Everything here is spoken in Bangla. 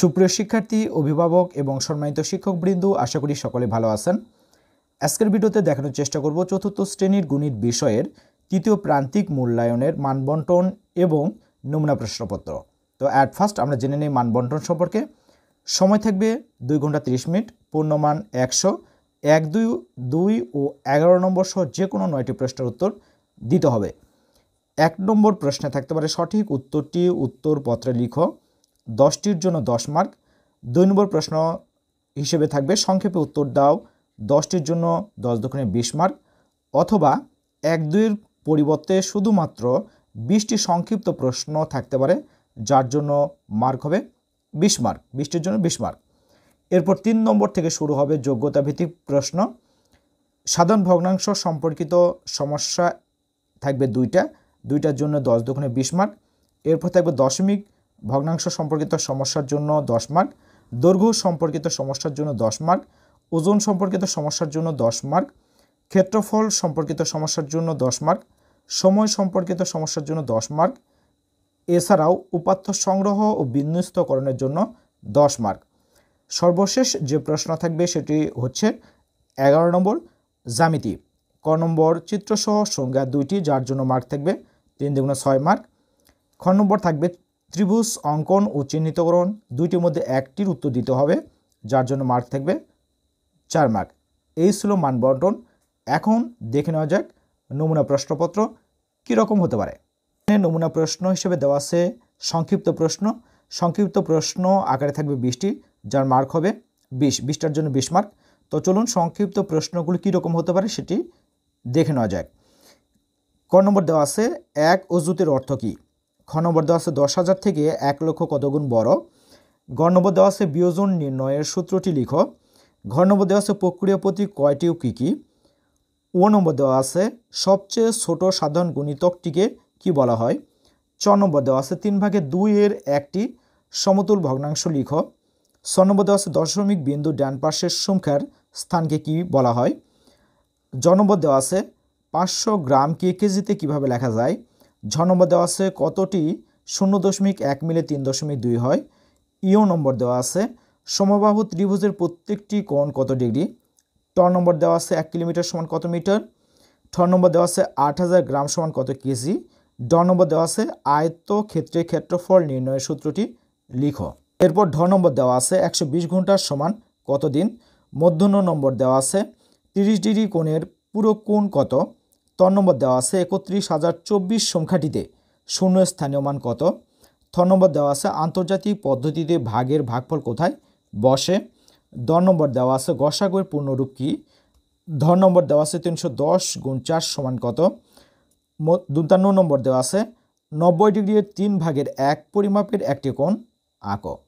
সুপ্রিয় শিক্ষার্থী অভিভাবক এবং সম্মানিত শিক্ষকবৃন্দ আশা করি সকলে ভালো আছেন আজকের ভিডিওতে দেখানোর চেষ্টা করব চতুর্থ শ্রেণীর গণিত বিষয়ের তৃতীয় প্রান্তিক মূল্যায়নের মানবন্টন এবং নমুনা প্রশ্নপত্র তো অ্যাট ফার্স্ট আমরা জেনে নিই মানবন্টন সম্পর্কে সময় থাকবে দুই ঘন্টা তিরিশ মিনিট পূর্ণমান একশো এক দুই দুই ও এগারো নম্বর সহ যে কোনো নয়টি প্রশ্নের উত্তর দিতে হবে এক নম্বর প্রশ্নে থাকতে পারে সঠিক উত্তরটি উত্তরপত্রে লিখো দশটির জন্য দশ মার্ক দুই নম্বর প্রশ্ন হিসেবে থাকবে সংক্ষেপে উত্তর দাও দশটির জন্য দশ দক্ষিণে বিশ মার্ক অথবা এক দুইয়ের পরিবর্তে শুধুমাত্র বিশটি সংক্ষিপ্ত প্রশ্ন থাকতে পারে যার জন্য মার্ক হবে বিশ মার্ক বিশটির জন্য বিশ মার্ক এরপর তিন নম্বর থেকে শুরু হবে যোগ্যতা ভিত্তিক প্রশ্ন সাধারণ ভগ্নাংশ সম্পর্কিত সমস্যা থাকবে দুইটা দুইটার জন্য দশ দক্ষিণে বিশ মার্ক এরপর থাকবে দশমিক ভগ্নাংশ সম্পর্কিত সমস্যার জন্য দশ মার্ক দৈর্ঘ্য সম্পর্কিত সমস্যার জন্য দশ মার্ক ওজন সম্পর্কিত সমস্যার জন্য দশ মার্ক ক্ষেত্রফল সম্পর্কিত সমস্যার জন্য দশ মার্ক সময় সম্পর্কিত সমস্যার জন্য দশ মার্ক এছাড়াও উপাত্ত সংগ্রহ ও বিন্যস্তকরণের জন্য দশ মার্ক সর্বশেষ যে প্রশ্ন থাকবে সেটি হচ্ছে এগারো নম্বর জামিতি ক নম্বর চিত্রসহ সংজ্ঞা দুইটি যার জন্য মার্ক থাকবে তিন দ্বিগুণ ছয় মার্ক খ নম্বর থাকবে ত্রিভুজ অঙ্কন ও চিহ্নিতকরণ দুইটির মধ্যে একটির উত্তর দিতে হবে যার জন্য মার্ক থাকবে চার মার্ক এই ছিল মানবন্টন এখন দেখে নেওয়া যাক নমুনা প্রশ্নপত্র কীরকম হতে পারে নমুনা প্রশ্ন হিসেবে দেওয়া আছে সংক্ষিপ্ত প্রশ্ন সংক্ষিপ্ত প্রশ্ন আকারে থাকবে বিশটি যার মার্ক হবে বিশ বিশটার জন্য বিশ মার্ক তো চলুন সংক্ষিপ্ত প্রশ্নগুলো কীরকম হতে পারে সেটি দেখে নেওয়া যাক ক নম্বর দেওয়া আছে এক অজুতের অর্থ কী খ নম্বর দেওয়া আছে দশ হাজার থেকে এক লক্ষ কতগুণ বড় ঘর নম্বর দেওয়া আছে বিয়োজন নির্ণয়ের সূত্রটি লিখ ঘর নম্বর দেওয়া আছে প্রক্রিয়া প্রতি কয়টি কী কী ও নম্বর দেওয়া আছে সবচেয়ে ছোট সাধারণ গুণিতকটিকে কি বলা হয় চ নম্বর দেওয়া আছে তিন ভাগে দুই এর একটি সমতুল ভগ্নাংশ লিখো স নম্বর দেওয়া আছে দশমিক বিন্দু ডান পাশের সংখ্যার স্থানকে কি বলা হয় জ নম্বর দেওয়া আছে পাঁচশো গ্রাম কে কেজিতে কীভাবে লেখা যায় ঝ নম্বর দেওয়া আছে কতটি শূন্য দশমিক এক মিলে তিন দশমিক দুই হয় ইও নম্বর দেওয়া আছে সমবাহু ত্রিভুজের প্রত্যেকটি কোণ কত ডিগ্রি ট নম্বর দেওয়া আছে এক কিলোমিটার সমান কত মিটার ঠ নম্বর দেওয়া আছে আট হাজার গ্রাম সমান কত কেজি ড নম্বর দেওয়া আছে আয়ত্ত ক্ষেত্রে ক্ষেত্রফল নির্ণয়ের সূত্রটি লিখো এরপর ঢ নম্বর দেওয়া আছে একশো বিশ ঘন্টার সমান কত দিন মধ্যাহ্ন নম্বর দেওয়া আছে তিরিশ ডিগ্রি কোণের পুরো কোণ কত ত নম্বর দেওয়া আছে একত্রিশ হাজার চব্বিশ সংখ্যাটিতে শূন্য স্থানীয় মান কত থ নম্বর দেওয়া আছে আন্তর্জাতিক পদ্ধতিতে ভাগের ভাগফল কোথায় বসে দ নম্বর দেওয়া আছে গসাগের পূর্ণরূপ কী ধ নম্বর দেওয়া আছে তিনশো দশ গুণ চার সমান কত দুতান্ন নম্বর দেওয়া আছে নব্বই ডিগ্রির তিন ভাগের এক পরিমাপের একটি কোণ আঁক